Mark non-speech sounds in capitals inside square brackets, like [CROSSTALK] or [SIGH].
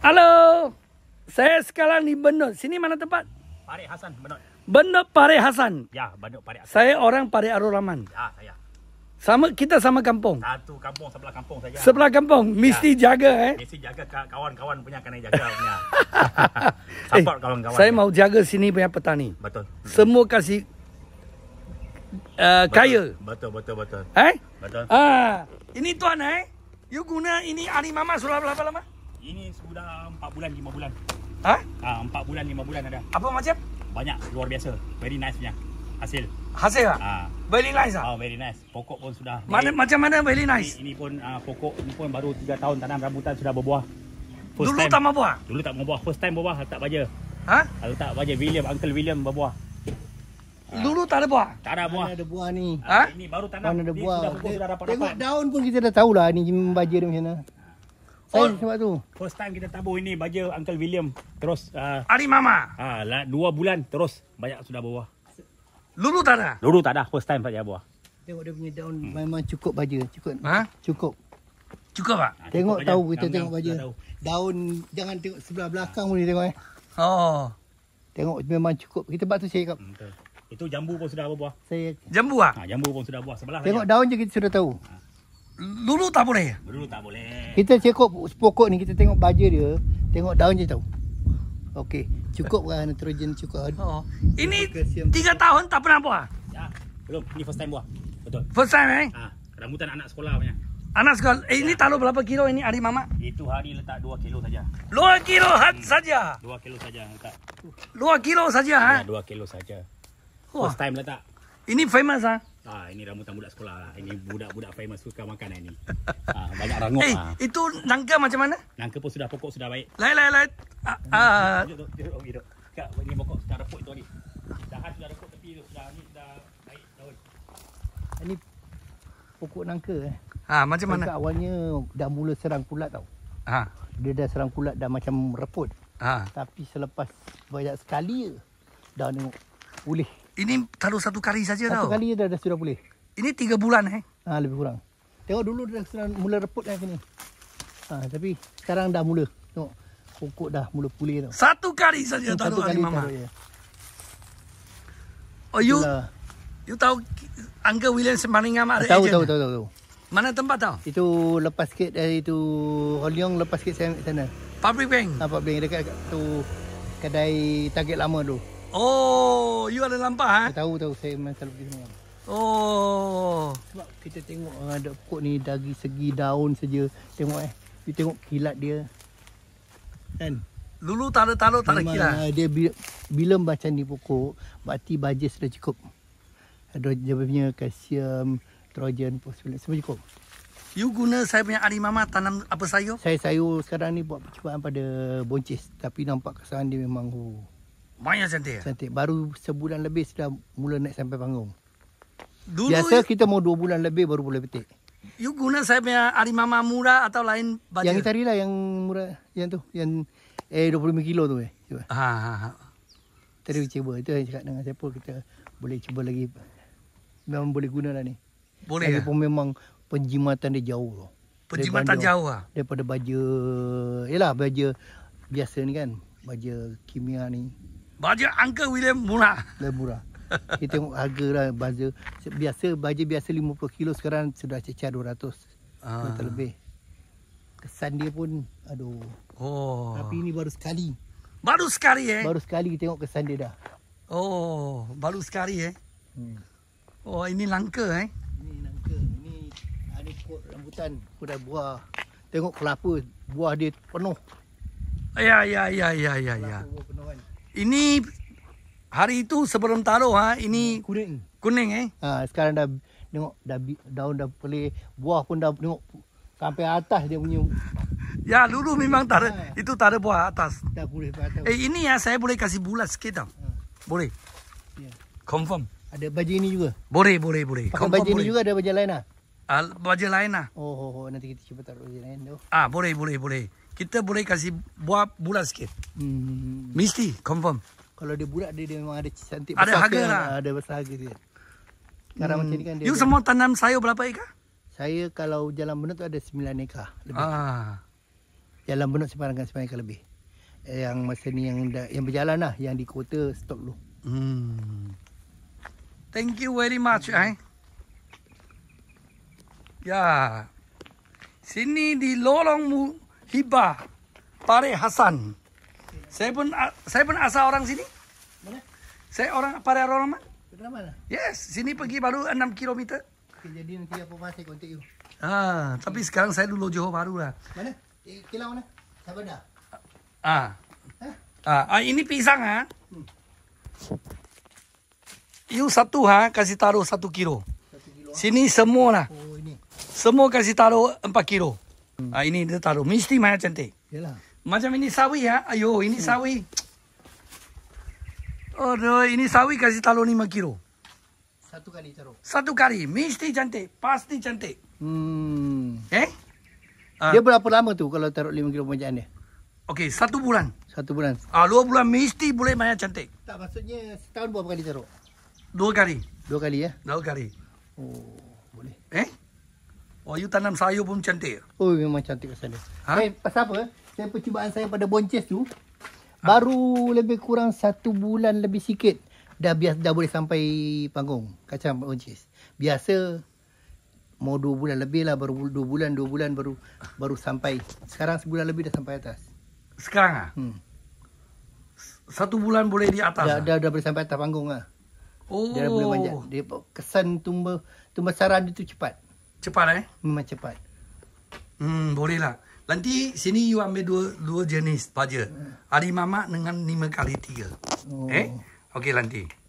Hello. Saya sekarang di Benut. Sini mana tempat? Pare Hasan, Benut. Benut Pare Hasan. Ya, Benut Pare Hasan. Saya orang Pare Arul Rahman. Ya, saya. Sama kita sama kampung. Satu kampung sebelah kampung saja. Sebelah kampung ya. mesti ya. jaga eh. Mesti jaga kawan-kawan punya kena jaga punya. [LAUGHS] [LAUGHS] Support eh, kawan-kawan. Saya mau jaga sini punya petani. Betul. Semua kasih uh, betul. kaya. Betul betul betul. Eh? Betul. Ah, ini tuan eh. You guna ini ani Mama sudah berapa lama? Ini sudah 4 bulan 5 bulan. Ha? Ah ha, 4 bulan 5 bulan ada. Apa macam? Banyak luar biasa. Very nice punya. Hasil. Hasil ah. Ha? Ha. Very nice ah. Ha? Oh, very nice. Pokok pun sudah. Mana macam mana very nice? Ini, ini pun uh, pokok ini pun baru 3 tahun tanam rambutan sudah berbuah. First Dulu time. tak buah. Dulu tak buah, First time berbuah tak baja. Ha? Kalau ah, tak baja William, Uncle William berbuah. Dulu tak ada buah. Tak ada buah. Mana ada buah ni. Ha? Ini baru tanam. Mana ada buah. Dia sudah, dia, sudah dapat Tengok dapat. daun pun kita dah tahulah ni baja dia macam mana. Sayang sebab tu. First time kita tabur ini baju Uncle William terus. Uh, ah, Ari Mama. Ha, uh, dua bulan terus banyak sudah buah. Lulu tak ada? Lulu tak ada. First time saja buah. Tengok dia punya daun hmm. memang cukup baju. Cukup. Ha? Cukup. Cukup pak? Ha, ah, tengok cukup tahu kita tengok baju. Daun jangan tengok sebelah belakang ha. boleh tengok eh. Oh. Tengok memang cukup. Kita buat tu saya cakap. Hmm, Itu jambu pun sudah buah. Saya. Jambu ah? Ha, jambu pun sudah buah sebelah. Tengok saja. daun je kita sudah tahu. Ha lulu tak boleh. Lulu tak boleh. Kita cekok pokok ni kita tengok baja dia, tengok daun je tahu. Okey, cukup kan? nitrogen cukup. Oh. Ini 3 tahun tak pernah buah. Ya. Belum, ini first time buah. Betul. First time eh? Ha, rambutan anak sekolah punya. Anak sekolah. Eh, ya. ini taruh berapa kilo ini hari mama? Itu hari letak 2 kilo saja. 2 kilo hat hmm. saja. 2 kilo saja letak. 2 kilo saja ha? Ya, 2 kilo saja. First time letak. Ini famous ah. Ha? Ah, ini rambutan-budak sekolah lah. Ini budak-budak famous suka makan lah ini. Ah, banyak rangup hey, Eh lah. Itu nangka macam mana? Nangka pun sudah pokok sudah baik. Lai, lai, lai. Ah, ah. Duduk, ini pokok sudah repuk tu ni. Dah sudah repuk tepi tu. Sudah ni dah baik daun. Ini pokok nangka eh. Ah, macam nangka mana? awalnya dah mula serang kulat tau. Ha. Ah. Dia dah serang kulat dah macam reput. Ha. Ah. Tapi selepas banyak sekali dah tengok boleh ini kalau satu kali saja tau. Satu kali dah, dah sudah boleh. Ini tiga bulan eh. Ha, lebih kurang. Tengok dulu dah sudah mula reput dah sini. Ha, tapi sekarang dah mula. Tengok pokok dah mula pulih tau. Satu kali saja tau Satu kali mama. Taruh, ya. Oh you Itulah. you tahu Uncle William Semaring Amat tahu, tahu, tahu, tahu, tahu, Mana tempat tau? Itu lepas sikit dari eh, itu Holyong lepas sikit sana. Public Bank. Ha, Public Bank dekat tu kedai target lama tu. Oh, you ada lampah eh? Tahu tahu saya memang selalu pergi sana. Oh. Sebab kita tengok ada pokok ni dari segi daun saja. Tengok eh. Kita tengok kilat dia. Kan? Lulu tak ada taruh, tak ada kilat. Eh, dia bila, bila baca ni pokok, berarti bajis sudah cukup. Ada dia punya kalsium, trojan, posulit, semua cukup. You guna saya punya ari mama tanam apa sayur? Saya sayur sekarang ni buat percubaan pada boncis. Tapi nampak kesan dia memang... Oh. Banyak cantik. Ya? Cantik. Baru sebulan lebih sudah mula naik sampai panggung. Dulu Biasa kita mau dua bulan lebih baru boleh petik. You guna saya punya arimama murah atau lain baju. Yang tadi lah yang murah. Yang tu. Yang eh 25 kilo tu. Eh. Ha, ha, ha. Tadi cuba. Itu yang cakap dengan siapa kita boleh cuba lagi. Memang boleh guna lah ni. Boleh Lagi pun ya? memang penjimatan dia jauh. Tu. Penjimatan daripada, jauh lah? Daripada baja. Yelah baja biasa ni kan. Baja kimia ni. Baja Uncle William murah. Lebih murah. Kita tengok harga lah baja. Biasa, baja biasa 50 kilo sekarang sudah cecah 200. Ah. Terlebih. Kesan dia pun, aduh. Oh. Tapi ini baru sekali. Baru sekali eh? Baru sekali kita tengok kesan dia dah. Oh, baru sekali eh? Hmm. Oh, ini langka eh? Ini langka. Ini ada kot rambutan, kot buah. Tengok kelapa, buah dia penuh. Ya, ya, ya, ya, ya. ya. Kelapa ya. penuh kan? Ini hari itu sebelum taruh ha, ini kuning. Kuning eh? Ha, sekarang dah tengok dah daun dah boleh buah pun dah tengok sampai atas dia punya. ya, dulu memang tak ada ha. itu tak ada buah atas. Dah boleh atas. Eh, ini ya saya boleh kasih bulat sikit tau. Ha. Boleh. Ya. Confirm. Ada baju ini juga? Boleh, boleh, boleh. Pakai baju ini juga ada baju lain lah? Uh, baju lain lah. Oh, oh, oh, nanti kita cuba taruh baju lain tu. Ah, boleh, boleh, boleh kita boleh kasih buah bulat sikit. Hmm. Mesti, confirm. Kalau dia bulat, dia, dia memang ada cantik. besar. Ada harga ke, lah. Ada besar harga dia. Sekarang hmm. macam ni kan dia. You dia semua dia. tanam sayur berapa ekar? Saya kalau jalan benut tu ada 9 ekar lebih. Ah. Jalan benut sebarang kan 9 ekar lebih. Yang masa ni yang dah yang berjalan lah. Yang di kota stop dulu. Hmm. Thank you very much. Hmm. Eh. Ya. Sini di lorong mu. Hibah Pare Hasan. Saya pun saya pun asal orang sini. Mana? Saya orang Pare Roman. Dari mana? Yes, sini pergi baru 6 km. jadi nanti apa pasal saya contact you? Ah, tapi sekarang saya dulu Johor baru lah. Mana? Eh, Kilang mana? Sabada. Ah. Ah, ha. ha? ah ini pisang ah. Hmm. You satu ha, kasih taruh satu kilo. Satu kilo. Sini semua lah. Oh, ini. Semua kasih taruh empat kilo. Hmm. Ah ini dia taruh mesti macam cantik. Yalah. Macam ini sawi ya. Ayo ini hmm. sawi. Aduh ini sawi kasih taruh 5 kg. Satu kali taruh. Satu kali mesti cantik, pasti cantik. Hmm. Eh? Uh. Dia berapa lama tu kalau taruh 5 kilo macam ni? Okey, satu bulan. Satu bulan. Ah, dua bulan mesti boleh banyak cantik. Tak, maksudnya setahun berapa kali taruh? Dua kali. Dua kali ya? Dua kali. Oh, boleh. Eh? Oh, you tanam sayur pun cantik. Oh, memang cantik kat sana. Ha? Hey, eh, pasal apa? Saya percubaan saya pada boncis tu ha? baru lebih kurang satu bulan lebih sikit dah bias dah boleh sampai panggung kacang boncis. Biasa mau dua bulan lebih lah baru dua bulan dua bulan baru baru sampai. Sekarang sebulan lebih dah sampai atas. Sekarang ah? Hmm. Satu bulan boleh di atas. Dah, lah? dah, dah, boleh sampai atas panggung ah. Oh. Dia dah boleh banyak. Oh. Dia kesan tumbuh tumbuh sarang dia tu cepat. Cepat eh? Memang cepat. Hmm, boleh lah. Nanti sini you ambil dua dua jenis baja. Hmm. Hari dengan lima kali tiga. Oh. Eh? Okey, nanti.